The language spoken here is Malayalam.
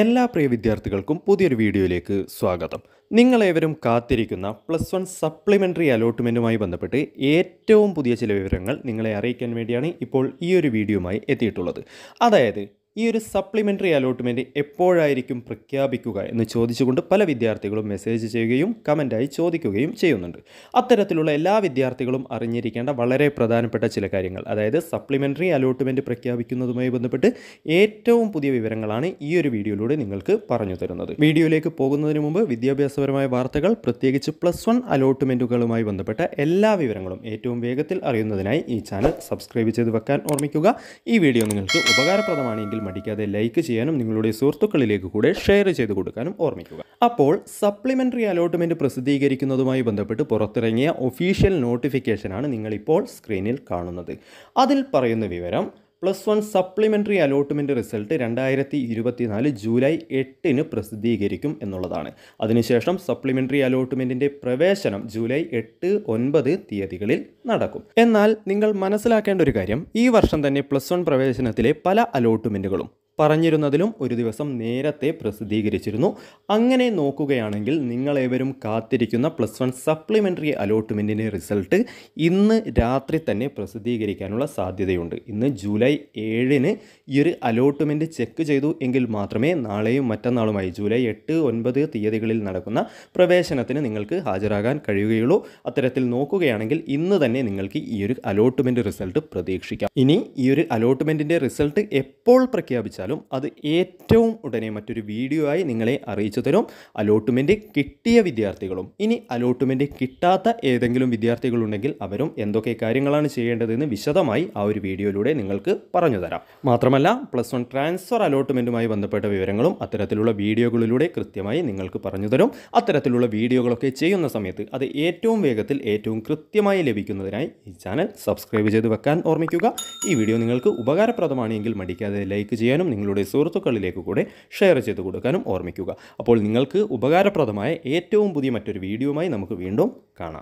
എല്ലാ പ്രിയ വിദ്യാർത്ഥികൾക്കും പുതിയൊരു വീഡിയോയിലേക്ക് സ്വാഗതം നിങ്ങളേവരും കാത്തിരിക്കുന്ന പ്ലസ് വൺ സപ്ലിമെൻ്ററി അലോട്ട്മെൻറ്റുമായി ബന്ധപ്പെട്ട് ഏറ്റവും പുതിയ ചില വിവരങ്ങൾ നിങ്ങളെ അറിയിക്കാൻ വേണ്ടിയാണ് ഇപ്പോൾ ഈ ഒരു വീഡിയോയുമായി എത്തിയിട്ടുള്ളത് അതായത് ഈ ഒരു സപ്ലിമെൻ്ററി അലോട്ട്മെൻറ്റ് എപ്പോഴായിരിക്കും പ്രഖ്യാപിക്കുക എന്ന് ചോദിച്ചുകൊണ്ട് പല വിദ്യാർത്ഥികളും മെസ്സേജ് ചെയ്യുകയും കമൻറ്റായി ചോദിക്കുകയും ചെയ്യുന്നുണ്ട് അത്തരത്തിലുള്ള എല്ലാ വിദ്യാർത്ഥികളും അറിഞ്ഞിരിക്കേണ്ട വളരെ പ്രധാനപ്പെട്ട ചില കാര്യങ്ങൾ അതായത് സപ്ലിമെൻ്ററി അലോട്ട്മെൻറ്റ് പ്രഖ്യാപിക്കുന്നതുമായി ബന്ധപ്പെട്ട് ഏറ്റവും പുതിയ വിവരങ്ങളാണ് ഈ ഒരു വീഡിയോയിലൂടെ നിങ്ങൾക്ക് പറഞ്ഞു തരുന്നത് വീഡിയോയിലേക്ക് പോകുന്നതിന് മുമ്പ് വിദ്യാഭ്യാസപരമായ വാർത്തകൾ പ്രത്യേകിച്ച് പ്ലസ് വൺ അലോട്ട്മെൻറ്റുകളുമായി ബന്ധപ്പെട്ട എല്ലാ വിവരങ്ങളും ഏറ്റവും വേഗത്തിൽ അറിയുന്നതിനായി ഈ ചാനൽ സബ്സ്ക്രൈബ് ചെയ്ത് വെക്കാൻ ഓർമ്മിക്കുക ഈ വീഡിയോ നിങ്ങൾക്ക് ഉപകാരപ്രദമാണെങ്കിൽ മടിക്കാതെ ലൈക്ക് ചെയ്യാനും നിങ്ങളുടെ സുഹൃത്തുക്കളിലേക്ക് കൂടെ ഷെയർ ചെയ്ത് കൊടുക്കാനും ഓർമ്മിക്കുക അപ്പോൾ സപ്ലിമെൻ്ററി അലോട്ട്മെന്റ് പ്രസിദ്ധീകരിക്കുന്നതുമായി ബന്ധപ്പെട്ട് പുറത്തിറങ്ങിയ ഒഫീഷ്യൽ നോട്ടിഫിക്കേഷനാണ് നിങ്ങളിപ്പോൾ സ്ക്രീനിൽ കാണുന്നത് അതിൽ പറയുന്ന വിവരം plus one supplementary allotment result രണ്ടായിരത്തി നാല് ജൂലൈ എട്ടിന് പ്രസിദ്ധീകരിക്കും എന്നുള്ളതാണ് അതിനുശേഷം സപ്ലിമെൻ്ററി അലോട്ട്മെൻറ്റിൻ്റെ പ്രവേശനം ജൂലൈ എട്ട് ഒൻപത് തീയതികളിൽ നടക്കും എന്നാൽ നിങ്ങൾ മനസ്സിലാക്കേണ്ട ഒരു കാര്യം ഈ വർഷം തന്നെ പ്ലസ് വൺ പ്രവേശനത്തിലെ പല അലോട്ട്മെൻറ്റുകളും പറഞ്ഞിരുന്നതിലും ഒരു ദിവസം നേരത്തെ പ്രസിദ്ധീകരിച്ചിരുന്നു അങ്ങനെ നോക്കുകയാണെങ്കിൽ നിങ്ങളേവരും കാത്തിരിക്കുന്ന പ്ലസ് വൺ സപ്ലിമെൻ്ററി അലോട്ട്മെൻറ്റിൻ്റെ റിസൾട്ട് ഇന്ന് രാത്രി തന്നെ പ്രസിദ്ധീകരിക്കാനുള്ള സാധ്യതയുണ്ട് ഇന്ന് ജൂലൈ ഏഴിന് ഈ ഒരു അലോട്ട്മെൻറ്റ് ചെക്ക് ചെയ്തു എങ്കിൽ മാത്രമേ നാളെയും മറ്റന്നാളുമായി ജൂലൈ എട്ട് ഒൻപത് തീയതികളിൽ നടക്കുന്ന പ്രവേശനത്തിന് നിങ്ങൾക്ക് ഹാജരാകാൻ കഴിയുകയുള്ളൂ അത്തരത്തിൽ നോക്കുകയാണെങ്കിൽ ഇന്ന് തന്നെ നിങ്ങൾക്ക് ഈ ഒരു അലോട്ട്മെൻറ്റ് റിസൾട്ട് പ്രതീക്ഷിക്കാം ഇനി ഈ ഒരു അലോട്ട്മെൻറ്റിൻ്റെ റിസൾട്ട് എപ്പോൾ പ്രഖ്യാപിച്ചാൽ ചെയ്താലും അത് ഏറ്റവും ഉടനെ മറ്റൊരു വീഡിയോ ആയി നിങ്ങളെ അറിയിച്ചു തരും അലോട്ട്മെൻറ്റ് കിട്ടിയ വിദ്യാർത്ഥികളും ഇനി അലോട്ട്മെൻറ്റ് കിട്ടാത്ത ഏതെങ്കിലും വിദ്യാർത്ഥികളുണ്ടെങ്കിൽ അവരും എന്തൊക്കെ കാര്യങ്ങളാണ് ചെയ്യേണ്ടതെന്ന് വിശദമായി ആ ഒരു വീഡിയോയിലൂടെ നിങ്ങൾക്ക് പറഞ്ഞു തരാം മാത്രമല്ല പ്ലസ് വൺ ട്രാൻസ്ഫർ അലോട്ട്മെൻറ്റുമായി ബന്ധപ്പെട്ട വിവരങ്ങളും അത്തരത്തിലുള്ള വീഡിയോകളിലൂടെ കൃത്യമായി നിങ്ങൾക്ക് പറഞ്ഞു തരും അത്തരത്തിലുള്ള വീഡിയോകളൊക്കെ ചെയ്യുന്ന സമയത്ത് അത് ഏറ്റവും വേഗത്തിൽ ഏറ്റവും കൃത്യമായി ലഭിക്കുന്നതിനായി ഈ ചാനൽ സബ്സ്ക്രൈബ് ചെയ്ത് വെക്കാൻ ഓർമ്മിക്കുക ഈ വീഡിയോ നിങ്ങൾക്ക് ഉപകാരപ്രദമാണെങ്കിൽ മടിക്കാതെ ലൈക്ക് ചെയ്യാനും നിങ്ങളുടെ സുഹൃത്തുക്കളിലേക്ക് കൂടെ ഷെയർ ചെയ്ത് കൊടുക്കാനും ഓർമ്മിക്കുക അപ്പോൾ നിങ്ങൾക്ക് ഉപകാരപ്രദമായ ഏറ്റവും പുതിയ മറ്റൊരു വീഡിയോയുമായി നമുക്ക് വീണ്ടും കാണാം